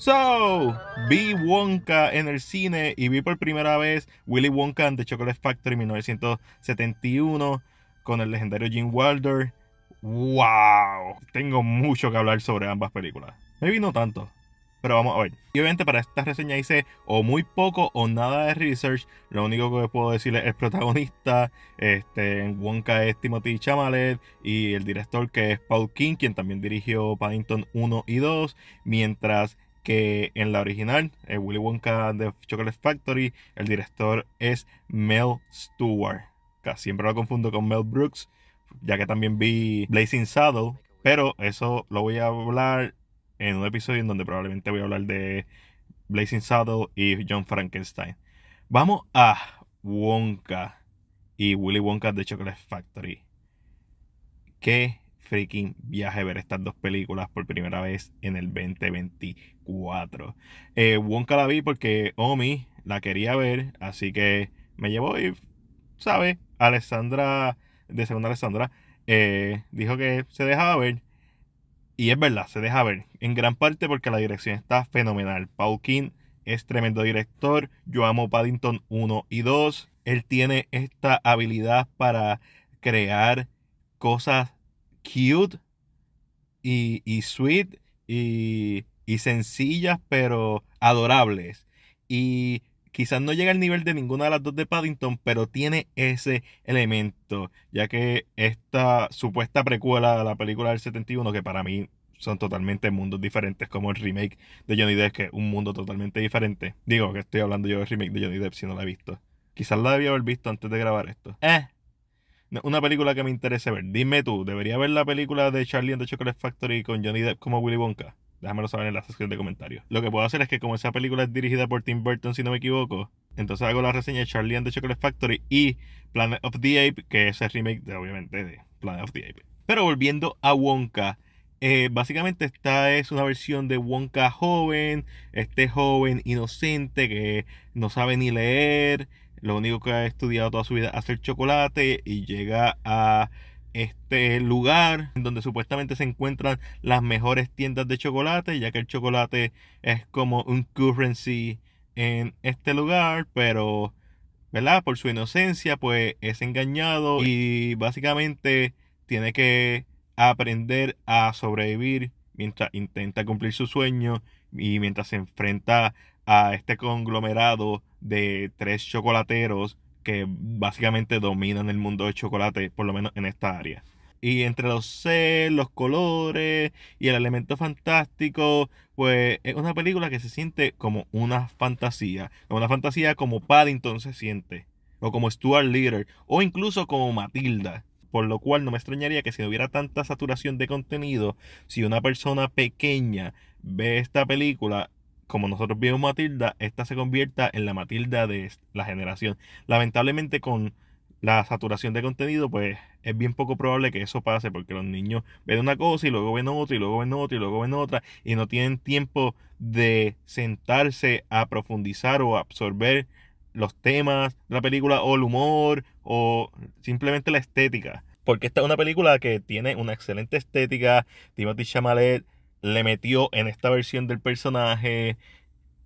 So, vi Wonka en el cine y vi por primera vez Willy Wonka en the Chocolate Factory 1971 con el legendario Jim Wilder. ¡Wow! Tengo mucho que hablar sobre ambas películas. Maybe no tanto, pero vamos a ver. Y obviamente para esta reseña hice o muy poco o nada de research. Lo único que puedo decir es el protagonista. Este, en Wonka es Timothy Chamalet. Y el director que es Paul King, quien también dirigió Paddington 1 y 2. Mientras que en la original, eh, Willy Wonka de Chocolate Factory, el director es Mel Stewart. Siempre lo confundo con Mel Brooks, ya que también vi Blazing Saddle, pero eso lo voy a hablar en un episodio en donde probablemente voy a hablar de Blazing Saddle y John Frankenstein. Vamos a Wonka y Willy Wonka de Chocolate Factory. ¿Qué freaking viaje ver estas dos películas por primera vez en el 2024. Eh, Wonka la vi porque Omi la quería ver, así que me llevó y, sabe, Alessandra, de segunda Alessandra, eh, dijo que se dejaba ver. Y es verdad, se deja ver. En gran parte porque la dirección está fenomenal. Paul King es tremendo director. Yo amo Paddington 1 y 2. Él tiene esta habilidad para crear cosas cute y, sweet y, y sencillas, pero adorables. Y quizás no llega al nivel de ninguna de las dos de Paddington, pero tiene ese elemento, ya que esta supuesta precuela de la película del 71, que para mí son totalmente mundos diferentes, como el remake de Johnny Depp, que es un mundo totalmente diferente. Digo que estoy hablando yo del remake de Johnny Depp si no la he visto. Quizás la debía haber visto antes de grabar esto. Eh, una película que me interese ver. Dime tú, ¿debería ver la película de Charlie and the Chocolate Factory con Johnny Depp como Willy Wonka? Déjamelo saber en la sección de comentarios. Lo que puedo hacer es que como esa película es dirigida por Tim Burton, si no me equivoco, entonces hago la reseña de Charlie and the Chocolate Factory y Planet of the Ape, que es el remake, de, obviamente, de Planet of the Ape. Pero volviendo a Wonka, eh, básicamente esta es una versión de Wonka joven, este joven inocente que no sabe ni leer, lo único que ha estudiado toda su vida es hacer chocolate y llega a este lugar donde supuestamente se encuentran las mejores tiendas de chocolate, ya que el chocolate es como un currency en este lugar, pero, ¿verdad? Por su inocencia, pues es engañado y básicamente tiene que aprender a sobrevivir mientras intenta cumplir su sueño y mientras se enfrenta a a este conglomerado de tres chocolateros que básicamente dominan el mundo del chocolate, por lo menos en esta área. Y entre los seres, los colores y el elemento fantástico, pues es una película que se siente como una fantasía. Una fantasía como Paddington se siente, o como Stuart Little, o incluso como Matilda. Por lo cual no me extrañaría que si no hubiera tanta saturación de contenido, si una persona pequeña ve esta película, como nosotros vimos Matilda, esta se convierta en la Matilda de la generación. Lamentablemente con la saturación de contenido, pues es bien poco probable que eso pase, porque los niños ven una cosa y luego ven otra y luego ven otra y luego ven otra y no tienen tiempo de sentarse a profundizar o absorber los temas de la película o el humor o simplemente la estética. Porque esta es una película que tiene una excelente estética, Timothy Chamalet le metió en esta versión del personaje.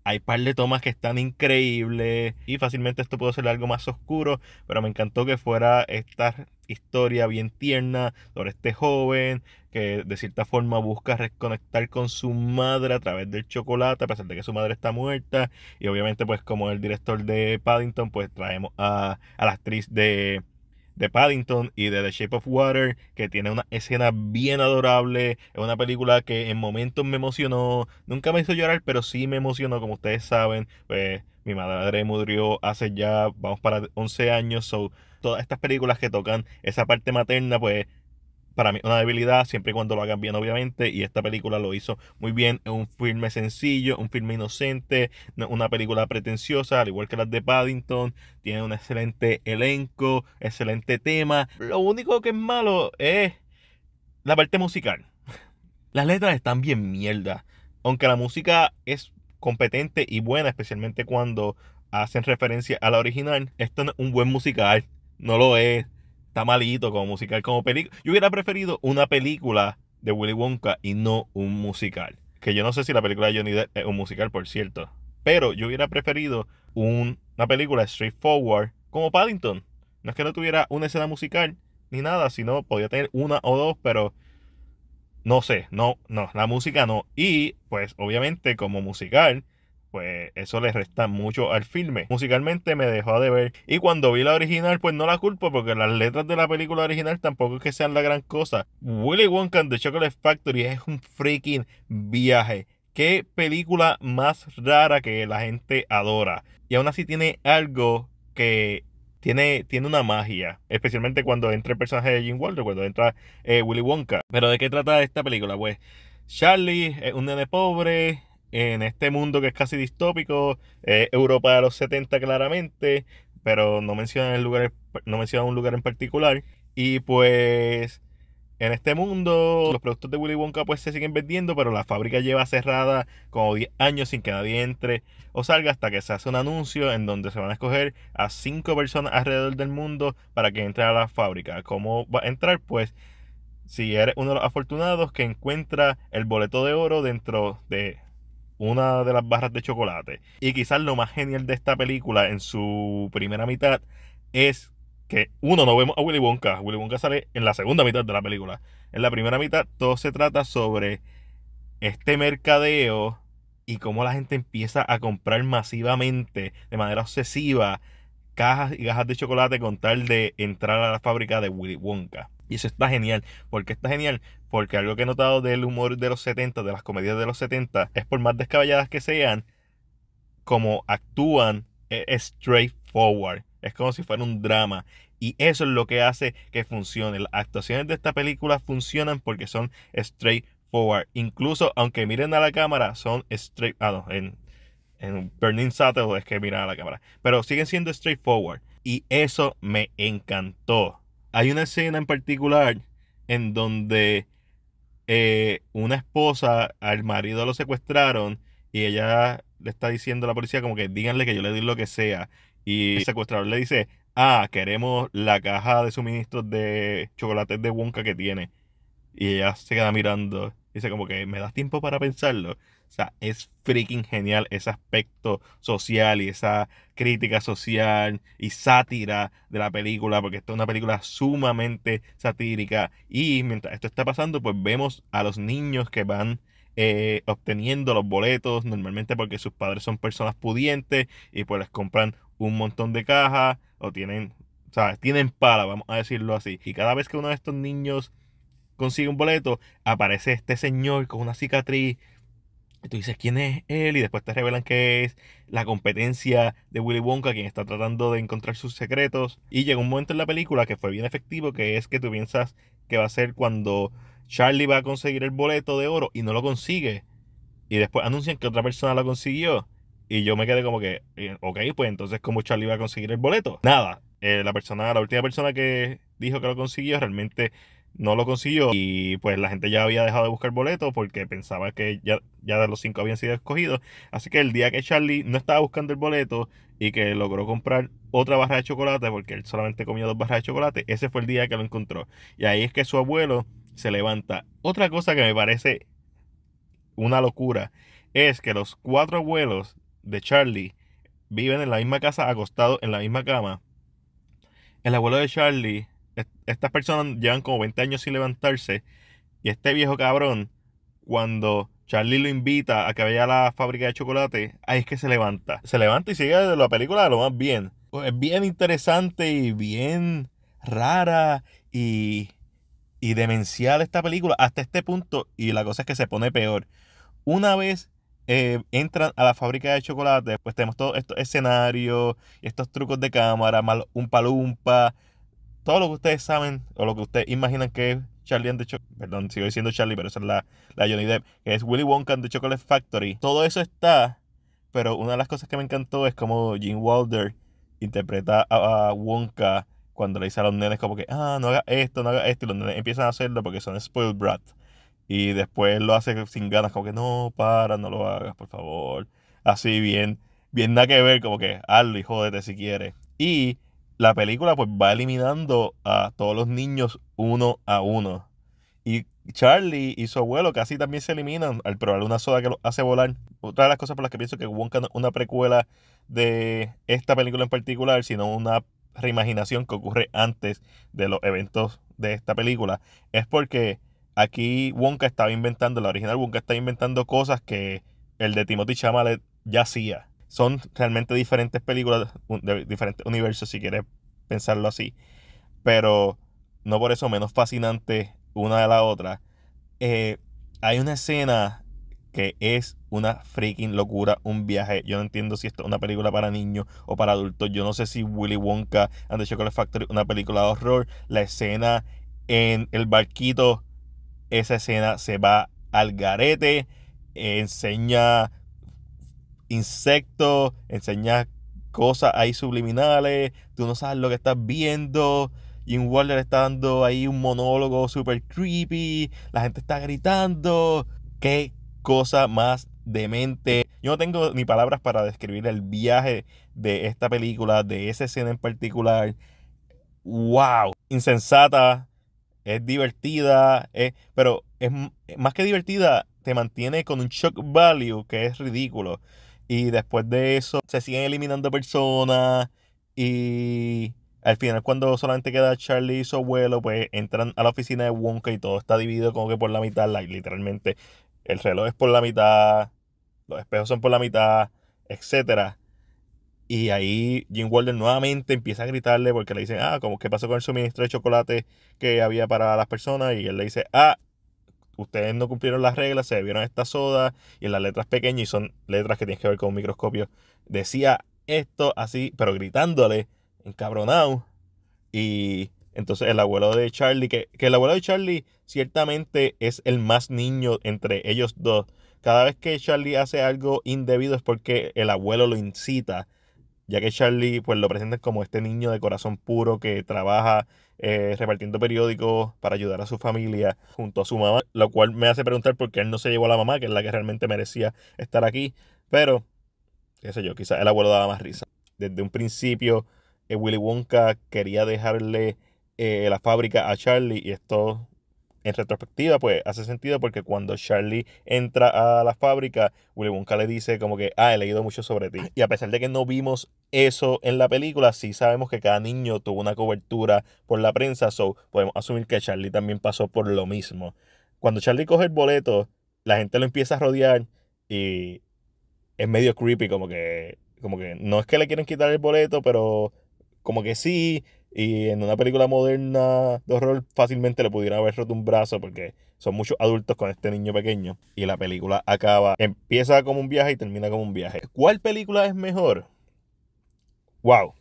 Hay par de tomas que están increíbles y fácilmente esto puede ser algo más oscuro, pero me encantó que fuera esta historia bien tierna sobre este joven que de cierta forma busca reconectar con su madre a través del chocolate, a pesar de que su madre está muerta. Y obviamente pues como el director de Paddington pues traemos a, a la actriz de de Paddington y de The Shape of Water, que tiene una escena bien adorable. Es una película que en momentos me emocionó, nunca me hizo llorar, pero sí me emocionó, como ustedes saben. Pues mi madre murió hace ya, vamos para 11 años, so todas estas películas que tocan esa parte materna, pues para mí una debilidad, siempre y cuando lo hagan bien, obviamente. Y esta película lo hizo muy bien. Es un filme sencillo, un filme inocente, una película pretenciosa, al igual que las de Paddington. Tiene un excelente elenco, excelente tema. Lo único que es malo es la parte musical. Las letras están bien mierda. Aunque la música es competente y buena, especialmente cuando hacen referencia a la original, esto no es un buen musical. No lo es está malito como musical, como película. Yo hubiera preferido una película de Willy Wonka y no un musical. Que yo no sé si la película de Johnny Depp es un musical, por cierto. Pero yo hubiera preferido una película straightforward como Paddington. No es que no tuviera una escena musical ni nada, sino podía tener una o dos, pero no sé, no, no, la música no. Y pues obviamente como musical, pues eso le resta mucho al filme. Musicalmente me dejó de ver. Y cuando vi la original, pues no la culpo porque las letras de la película original tampoco es que sean la gran cosa. Willy Wonka and the Chocolate Factory es un freaking viaje. Qué película más rara que la gente adora. Y aún así tiene algo que tiene, tiene, una magia, especialmente cuando entra el personaje de Jim Walter, cuando entra eh, Willy Wonka. Pero ¿de qué trata esta película? Pues Charlie es un nene pobre, en este mundo que es casi distópico, Europa de los 70 claramente, pero no mencionan, lugar, no un lugar en particular. Y pues en este mundo los productos de Willy Wonka pues se siguen vendiendo, pero la fábrica lleva cerrada como 10 años sin que nadie entre o salga hasta que se hace un anuncio en donde se van a escoger a 5 personas alrededor del mundo para que entren a la fábrica. ¿Cómo va a entrar? Pues si eres uno de los afortunados que encuentra el boleto de oro dentro de una de las barras de chocolate. Y quizás lo más genial de esta película en su primera mitad es que uno no vemos a Willy Wonka. Willy Wonka sale en la segunda mitad de la película. En la primera mitad todo se trata sobre este mercadeo y cómo la gente empieza a comprar masivamente, de manera obsesiva, cajas y cajas de chocolate con tal de entrar a la fábrica de Willy Wonka. Y eso está genial. ¿Por qué está genial? Porque algo que he notado del humor de los 70, de las comedias de los 70, es por más descabelladas que sean, como actúan e-, es straightforward. Es como si fuera un drama. Y eso es lo que hace que funcione. Las actuaciones de esta película funcionan porque son straightforward. Incluso aunque miren a la cámara, son straight. Ah, no, en, en Burning es que miran a la cámara. Pero siguen siendo straightforward. Y eso me encantó hay una escena en particular en donde eh, una esposa al marido lo secuestraron y ella le está diciendo a la policía como que díganle que yo le doy lo que sea. Y el secuestrador le dice, ah, queremos la caja de suministros de chocolates de Wonka que tiene. Y ella se queda mirando. Dice como que, ¿me das tiempo para pensarlo? O sea, es freaking genial ese aspecto social y esa crítica social y sátira de la película, porque esta es una película sumamente satírica. Y mientras esto está pasando, pues vemos a los niños que van eh, obteniendo los boletos, normalmente porque sus padres son personas pudientes y pues les compran un montón de cajas o tienen, o sea, tienen pala, vamos a decirlo así. Y cada vez que uno de estos niños consigue un boleto, aparece este señor con una cicatriz y tú dices quién es él y después te revelan que es la competencia de Willy Wonka quien está tratando de encontrar sus secretos. Y llega un momento en la película que fue bien efectivo, que es que tú piensas que va a ser cuando Charlie va a conseguir el boleto de oro y no lo consigue. Y después anuncian que otra persona lo consiguió. Y yo me quedé como que, eh, ok, pues entonces ¿cómo Charlie va a conseguir el boleto? Nada, eh, la persona, la última persona que dijo que lo consiguió realmente no lo consiguió y pues la gente ya había dejado de buscar boletos porque pensaba que ya, de los cinco habían sido escogidos. Así que el día que Charlie no estaba buscando el boleto y que logró comprar otra barra de chocolate porque él solamente comía dos barras de chocolate, ese fue el día que lo encontró. Y ahí es que su abuelo se levanta. Otra cosa que me parece una locura es que los cuatro abuelos de Charlie viven en la misma casa acostados en la misma cama. El abuelo de Charlie estas personas llevan como 20 años sin levantarse. Y este viejo cabrón, cuando Charlie lo invita a que vaya a la fábrica de chocolate, ahí es que se levanta. Se levanta y sigue la película de lo más bien. Pues es bien interesante y bien rara y, demencial esta película hasta este punto. Y la cosa es que se pone peor. Una vez eh, entran a la fábrica de chocolate, pues tenemos todos estos escenarios, estos trucos de cámara, un palumpa todo lo que ustedes saben o lo que ustedes imaginan que es Charlie and the Chocolate, perdón, sigo diciendo Charlie, pero esa es la, la Johnny Depp, que es Willy Wonka and the Chocolate Factory. Todo eso está, pero una de las cosas que me encantó es como Jim Wilder interpreta a, Wonka cuando le dice a los nenes como que, ah, no haga esto, no haga esto, y los nenes empiezan a hacerlo porque son spoiled brat. Y después lo hace sin ganas, como que, no, para, no lo hagas, por favor. Así bien, bien nada que ver, como que, hazlo y jódete si quieres. Y la película pues va eliminando a todos los niños uno a uno. Y Charlie y su abuelo casi también se eliminan al probar una soda que lo hace volar. Otra de las cosas por las que pienso que Wonka no es una precuela de esta película en particular, sino una reimaginación que ocurre antes de los eventos de esta película, es porque aquí Wonka estaba inventando, la original Wonka está inventando cosas que el de Timothy Chamalet ya hacía. Son realmente diferentes películas, de diferentes universos, si quieres pensarlo así. Pero no por eso menos fascinante una de la otra. Eh, hay una escena que es una freaking locura, un viaje. Yo no entiendo si esto es una película para niños o para adultos. Yo no sé si Willy Wonka and the Chocolate Factory, una película de horror, la escena en el barquito, esa escena se va al garete, enseña insectos, enseñas cosas ahí subliminales, tú no sabes lo que estás viendo. Jim Waller está dando ahí un monólogo super creepy, la gente está gritando. Qué cosa más demente. Yo no tengo ni palabras para describir el viaje de esta película, de esa escena en particular. ¡Wow! Insensata, es divertida, eh, pero es más que divertida, te mantiene con un shock value que es ridículo. Y después de eso se siguen eliminando personas. Y al final cuando solamente queda Charlie y su abuelo, pues entran a la oficina de Wonka y todo está dividido como que por la mitad, literalmente. El reloj es por la mitad, los espejos son por la mitad, etcétera. Y ahí Jim Walden nuevamente empieza a gritarle porque le dicen, ah, como que pasó con el suministro de chocolate que había para las personas. Y él le dice, ah, ustedes no cumplieron las reglas, se vieron esta soda y en las letras pequeñas, y son letras que tienen que ver con un microscopio, decía esto así, pero gritándole, encabronado. Y entonces el abuelo de Charlie, que, que el abuelo de Charlie ciertamente es el más niño entre ellos dos. Cada vez que Charlie hace algo indebido es porque el abuelo lo incita ya que Charlie pues lo presenta como este niño de corazón puro que trabaja eh, repartiendo periódicos para ayudar a su familia junto a su mamá, lo cual me hace preguntar por qué él no se llevó a la mamá, que es la que realmente merecía estar aquí, pero qué sé yo, quizás el abuelo daba más risa. Desde un principio eh, Willy Wonka quería dejarle eh, la fábrica a Charlie y esto en retrospectiva, pues hace sentido porque cuando Charlie entra a la fábrica, Willy Wonka le dice como que, ah, he leído mucho sobre ti. Y a pesar de que no vimos eso en la película, sí sabemos que cada niño tuvo una cobertura por la prensa, so podemos asumir que Charlie también pasó por lo mismo. Cuando Charlie coge el boleto, la gente lo empieza a rodear y es medio creepy, como que, como que no es que le quieren quitar el boleto, pero como que sí, y en una película moderna de horror fácilmente le pudieran haber roto un brazo porque son muchos adultos con este niño pequeño. Y la película acaba, empieza como un viaje y termina como un viaje. ¿Cuál película es mejor? Wow.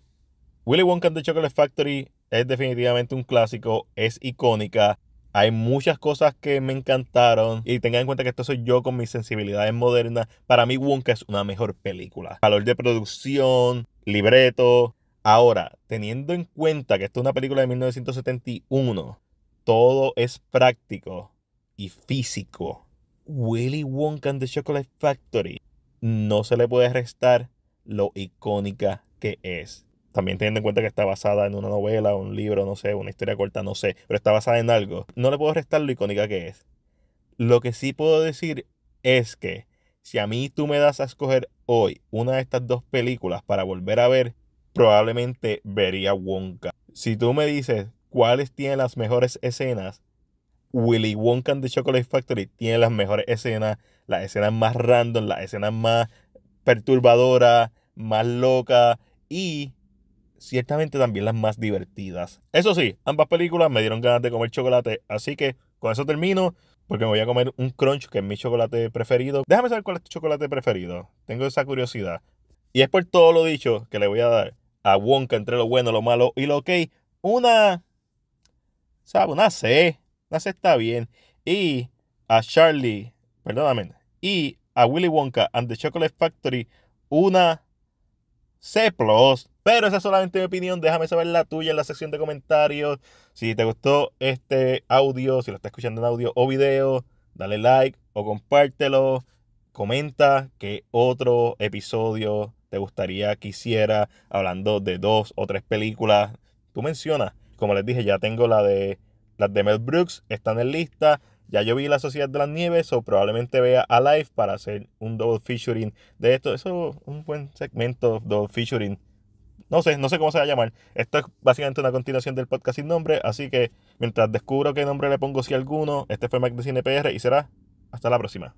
Willy Wonka and the Chocolate Factory es definitivamente un clásico, es icónica. Hay muchas cosas que me encantaron. Y tengan en cuenta que esto soy yo con mis sensibilidades modernas. Para mí, Wonka es una mejor película. Valor de producción, libreto, Ahora, teniendo en cuenta que esta es una película de 1971, todo es práctico y físico. Willy Wonka and the Chocolate Factory no se le puede restar lo icónica que es. También teniendo en cuenta que está basada en una novela, un libro, no sé, una historia corta, no sé, pero está basada en algo. No le puedo restar lo icónica que es. Lo que sí puedo decir es que si a mí tú me das a escoger hoy una de estas dos películas para volver a ver, probablemente vería Wonka. Si tú me dices cuáles tienen las mejores escenas, Willy Wonka de the Chocolate Factory tiene las mejores escenas, las escenas más random, las escenas más perturbadoras, más locas y ciertamente también las más divertidas. Eso sí, ambas películas me dieron ganas de comer chocolate, así que con eso termino porque me voy a comer un crunch que es mi chocolate preferido. Déjame saber cuál es tu chocolate preferido, tengo esa curiosidad. Y es por todo lo dicho que le voy a dar a Wonka entre lo bueno, lo malo y lo ok. Una, ¿Sabes? Una C. Una C está bien. Y a Charlie, perdóname. Y a Willy Wonka and the Chocolate Factory, una C. Pero esa es solamente mi opinión. Déjame saber la tuya en la sección de comentarios. Si te gustó este audio, si lo estás escuchando en audio o video, dale like o compártelo. Comenta que otro episodio te gustaría que hablando de dos o tres películas. Tú mencionas, como les dije, ya tengo la de las de Mel Brooks, están en lista. Ya yo vi La Sociedad de las Nieves, o probablemente vea live para hacer un double featuring de esto. Eso es un buen segmento, double featuring. No sé, no sé cómo se va a llamar. Esto es básicamente una continuación del podcast sin nombre, así que mientras descubro qué nombre le pongo si alguno, este fue Mac de Cine PR y será hasta la próxima.